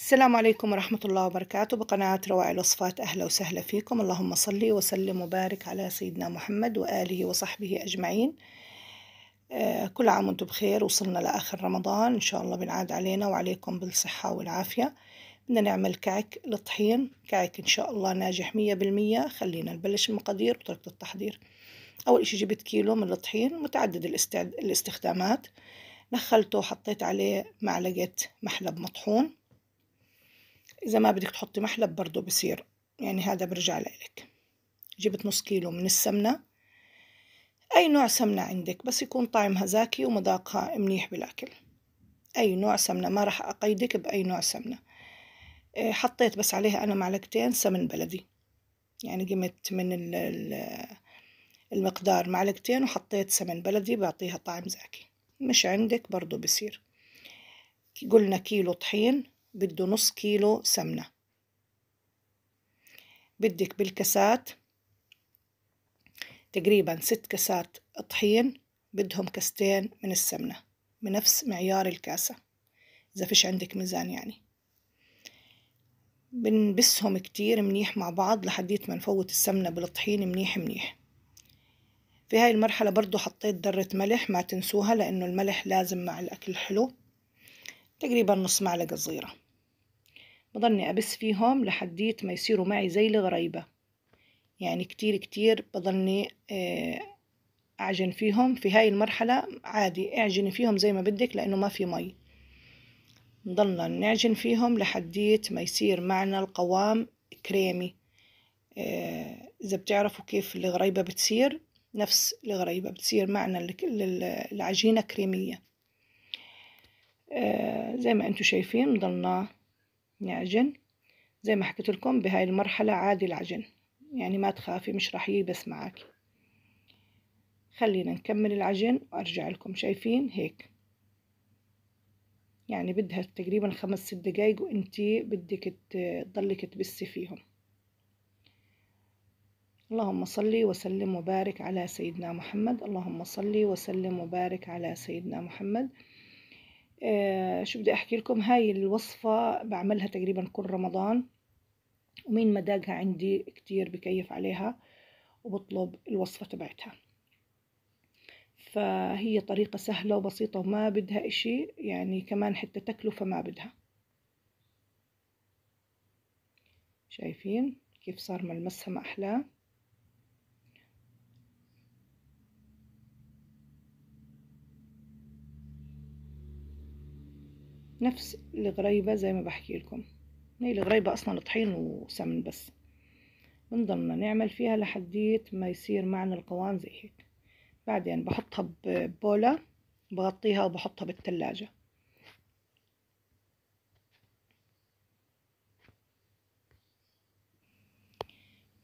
السلام عليكم ورحمة الله وبركاته بقناة روائع الوصفات أهلا وسهلا فيكم اللهم صلي وسلم وبارك على سيدنا محمد وآله وصحبه أجمعين آه، كل عام وانتم بخير وصلنا لآخر رمضان إن شاء الله بنعاد علينا وعليكم بالصحة والعافية بدنا نعمل كعك للطحين كعك إن شاء الله ناجح مية بالمية خلينا نبلش المقادير وطريقة التحضير أول إشي جبت كيلو من الطحين متعدد الاستخدامات نخلته وحطيت عليه معلقة محلب مطحون إذا ما بدك تحطي محلب برضو بصير يعني هذا برجع لإلك جبت نص كيلو من السمنة أي نوع سمنة عندك بس يكون طعمها زاكي ومذاقها منيح بالأكل أي نوع سمنة ما راح أقيدك بأي نوع سمنة آه، حطيت بس عليها أنا معلقتين سمن بلدي يعني قمت من المقدار معلقتين وحطيت سمن بلدي بعطيها طعم زاكي مش عندك برضو بصير قلنا كيلو طحين بده نص كيلو سمنة بدك بالكاسات تقريبا ست كاسات طحين بدهم كاستين من السمنة بنفس معيار الكاسة إذا فيش عندك ميزان يعني بنبسهم كتير منيح مع بعض لحديت ما نفوت السمنة بالطحين منيح منيح في هاي المرحلة برضو حطيت ذرة ملح ما تنسوها لأنه الملح لازم مع الأكل الحلو تقريبا نص معلقة صغيرة بضلني أبس فيهم لحديت ما يصيروا معي زي الغريبة يعني كتير كتير بضلني آه، أعجن فيهم في هاي المرحلة عادي اعجني فيهم زي ما بدك لأنه ما في مي نضلنا نعجن فيهم لحديت ما يصير معنا القوام كريمي آه، إذا بتعرفوا كيف الغريبة بتصير نفس الغريبة بتصير معنا العجينة كريمية آه، زي ما انتم شايفين ضلنا نعجن زي ما حكيت لكم بهاي المرحلة عادي العجن يعني ما تخافي مش راح ييبس معك خلينا نكمل العجن وارجع لكم شايفين هيك يعني بدها تقريبا خمس ست دقايق وانتي بدك تضلك تبسي فيهم اللهم صلي وسلم وبارك على سيدنا محمد اللهم صلي وسلم وبارك على سيدنا محمد آه، شو بدي احكي لكم هاي الوصفة بعملها تقريبا كل رمضان ومين مداقها عندي كتير بكيف عليها وبطلب الوصفة تبعتها فهي طريقة سهلة وبسيطة وما بدها إشي يعني كمان حتى تكلفة ما بدها شايفين كيف صار ملمسها ما أحلاه نفس الغريبة زي ما بحكي لكم هي الغريبة أصلا طحين وسمن بس بنضلنا نعمل فيها لحديت ما يصير معنا القوام زي هيك بعدين بحطها ببولة بغطيها وبحطها بالتلاجة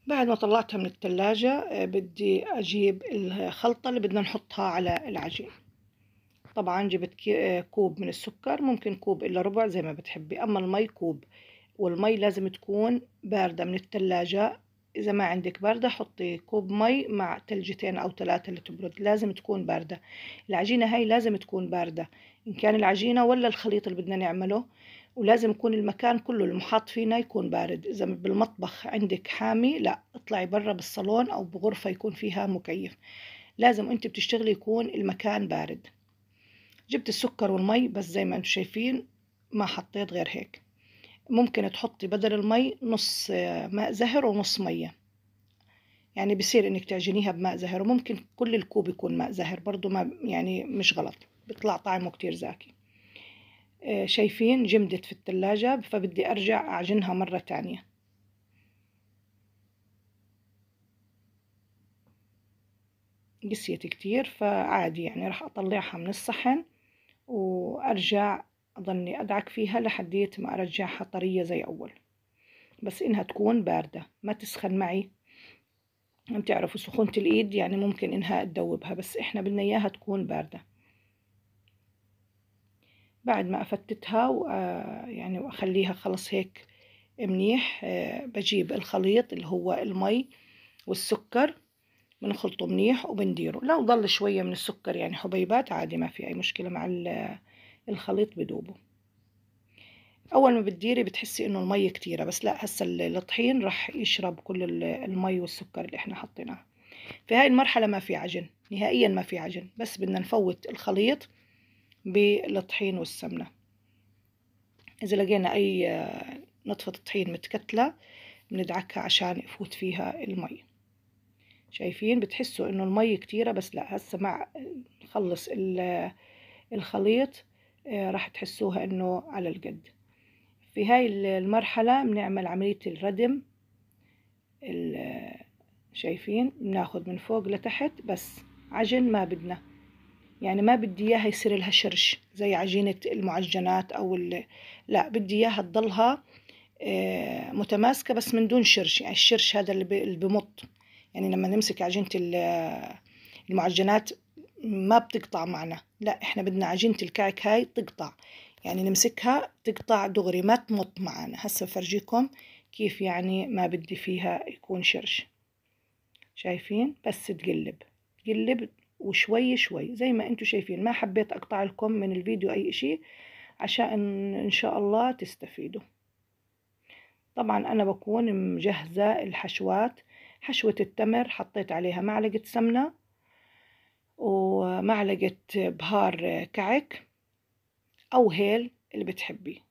بعد ما طلعتها من التلاجة آه، بدي أجيب الخلطة اللي بدنا نحطها على العجين طبعا جبت آه، كوب من السكر ممكن كوب إلا ربع زي ما بتحبي أما المي كوب والمي لازم تكون باردة من التلاجة إذا ما عندك باردة حطي كوب مي مع تلجتين أو ثلاثة اللي تبرد لازم تكون باردة العجينة هاي لازم تكون باردة إن كان العجينة ولا الخليط اللي بدنا نعمله ولازم يكون المكان كله المحاط فينا يكون بارد إذا بالمطبخ عندك حامي لا اطلعي برا بالصالون أو بغرفة يكون فيها مكيف لازم أنت بتشتغلي يكون المكان بارد جبت السكر والمي بس زي ما انتم شايفين ما حطيت غير هيك ممكن تحطي بدل المي نص آه، ماء زهر ونص مية يعني بصير انك تعجنيها بماء زهر وممكن كل الكوب يكون ماء زهر برضو ما يعني مش غلط بيطلع طعمه كتير زاكي آه، شايفين جمدت في التلاجة فبدي أرجع أعجنها مرة تانية قسيت كتير فعادي يعني راح أطلعها من الصحن وأرجع أضلني أدعك فيها لحديت ما أرجعها طرية زي أول بس إنها تكون باردة ما تسخن معي عم تعرفوا سخونة الإيد يعني ممكن إنها تدوبها بس إحنا بدنا إياها تكون باردة بعد ما أفتتها آه، يعني وأخليها خلص هيك منيح آه، بجيب الخليط اللي هو المي والسكر بنخلطه منيح وبنديره لو ضل شوية من السكر يعني حبيبات عادي ما في أي مشكلة مع الخليط بدوبه اول ما بتديري بتحسي انه المي كتيرة بس لا هسه الطحين راح يشرب كل المي والسكر اللي احنا حطيناه في هاي المرحلة ما في عجن نهائيا ما في عجن بس بدنا نفوت الخليط بالطحين والسمنة اذا لقينا اي آه، نطفة طحين متكتلة بندعكها عشان يفوت فيها المي شايفين بتحسوا انه المي كتيرة بس لا هسه مع نخلص الخليط آه، راح تحسوها انه على القد في هاي المرحلة بنعمل عملية الردم شايفين بناخد من فوق لتحت بس عجن ما بدنا يعني ما بدي اياها يصير لها شرش زي عجينة المعجنات او لا بدي اياها تضلها آه، متماسكة بس من دون شرش يعني الشرش هذا اللي بمط يعني لما نمسك عجينة المعجنات ما بتقطع معنا لا احنا بدنا عجينة الكعك هاي تقطع يعني نمسكها تقطع دغري ما تمط معنا هسا بفرجيكم كيف يعني ما بدي فيها يكون شرش شايفين بس تقلب تقلب وشوي شوي زي ما انتم شايفين ما حبيت اقطع لكم من الفيديو اي شيء عشان ان شاء الله تستفيدوا طبعا انا بكون مجهزة الحشوات حشوة التمر حطيت عليها معلقة سمنة ومعلقة بهار كعك أو هيل اللي بتحبي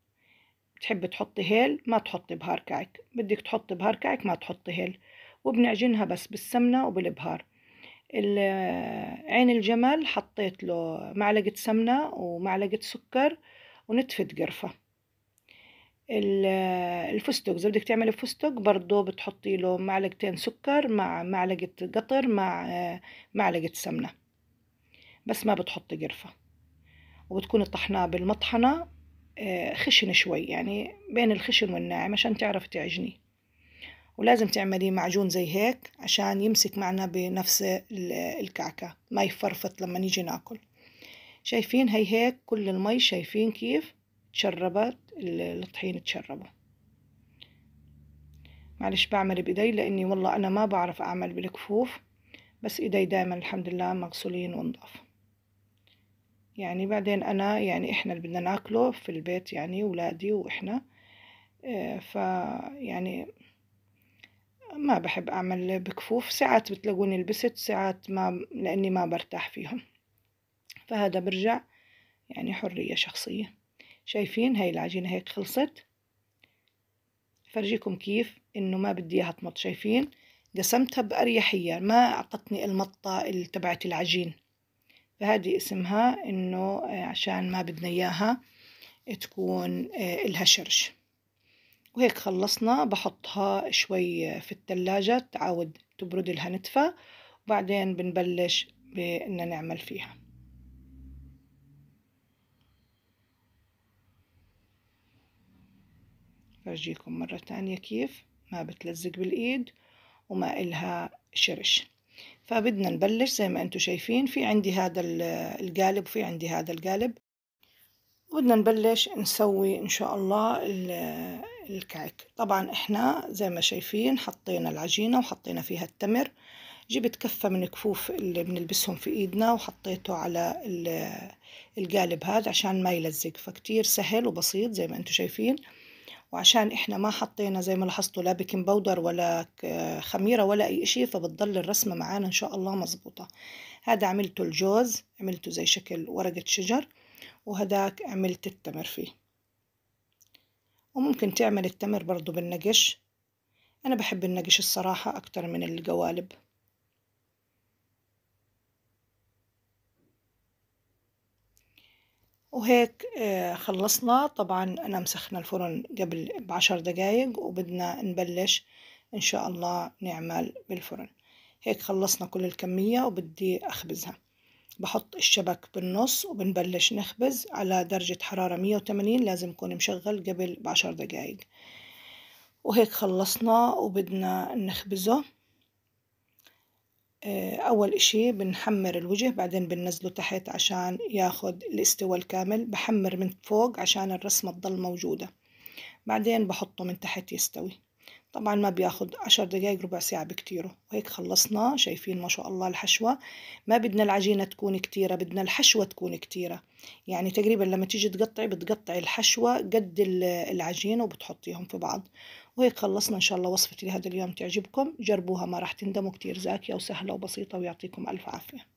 بتحبي تحطي هيل ما تحطي بهار كعك بدك تحطي بهار كعك ما تحطي هيل وبنعجنها بس بالسمنة وبالبهار عين الجمل حطيت له معلقة سمنة ومعلقة سكر ونتفة قرفة الفستق إذا بدك تعملي فستق برضه بتحطي له معلقتين سكر مع معلقة قطر مع معلقة سمنة بس ما بتحطي قرفة وبتكون الطحناه بالمطحنة آه، خشن شوي يعني بين الخشن والناعم عشان تعرف تعجني ولازم تعملي معجون زي هيك عشان يمسك معنا بنفس الكعكة ما يفرفط لما نيجي ناكل شايفين هي هيك كل المي شايفين كيف تشربت الطحين تشربه معلش بعمل بإيدي لأني والله أنا ما بعرف أعمل بالكفوف بس إيدي دايما الحمد لله مغسولين ونضاف يعني بعدين أنا يعني إحنا اللي بدنا ناكله في البيت يعني ولادي وإحنا آه، يعني ما بحب أعمل بكفوف ساعات بتلاقوني لبست ساعات ما لأني ما برتاح فيهم فهذا برجع يعني حرية شخصية شايفين هاي العجينة هيك خلصت فرجيكم كيف إنه ما بدي إياها تمط شايفين قسمتها بأريحية ما أعطتني المطة تبعت العجين فهذه اسمها إنه آه، عشان ما بدنا إياها تكون آه، إلها شرش وهيك خلصنا بحطها شوي في التلاجة تعاود تبرد لها نتفة وبعدين بنبلش بإن نعمل فيها برجيكم مرة تانية كيف ما بتلزق بالإيد وما إلها شرش فبدنا نبلش زي ما انتم شايفين في عندي هذا القالب وفي عندي هذا القالب وبدنا نبلش نسوي ان شاء الله الكعك طبعا احنا زي ما شايفين حطينا العجينة وحطينا فيها التمر جبت كفة من كفوف اللي بنلبسهم في ايدنا وحطيته على القالب هذا عشان ما يلزق فكتير سهل وبسيط زي ما انتم شايفين وعشان احنا ما حطينا زي ما لاحظتوا لا بيكنج باودر ولا خميرة ولا اي اشي فبتضل الرسمة معانا ان شاء الله مظبوطة هذا عملته الجوز عملته زي شكل ورقة شجر وهداك عملت التمر فيه وممكن تعمل التمر برضو بالنقش انا بحب النقش الصراحة اكتر من القوالب وهيك آه، خلصنا طبعا أنا مسخنة الفرن قبل بعشر دقايق وبدنا نبلش إن شاء الله نعمل بالفرن هيك خلصنا كل الكمية وبدي أخبزها بحط الشبك بالنص وبنبلش نخبز على درجة حرارة 180 لازم يكون مشغل قبل بعشر دقايق وهيك خلصنا وبدنا نخبزه آه، أول إشي بنحمر الوجه بعدين بننزله تحت عشان ياخد الاستوى الكامل بحمر من فوق عشان الرسمة تضل موجودة بعدين بحطه من تحت يستوي طبعا ما بياخد عشر دقايق ربع ساعة بكتيره وهيك خلصنا شايفين ما شاء الله الحشوة ما بدنا العجينة تكون كتيرة بدنا الحشوة تكون كتيرة يعني تقريبا لما تيجي تقطعي بتقطعي الحشوة قد العجينة وبتحطيهم في بعض وهيك خلصنا إن شاء الله وصفتي لهذا اليوم تعجبكم جربوها ما راح تندموا كتير زاكية وسهلة وبسيطة ويعطيكم ألف عافية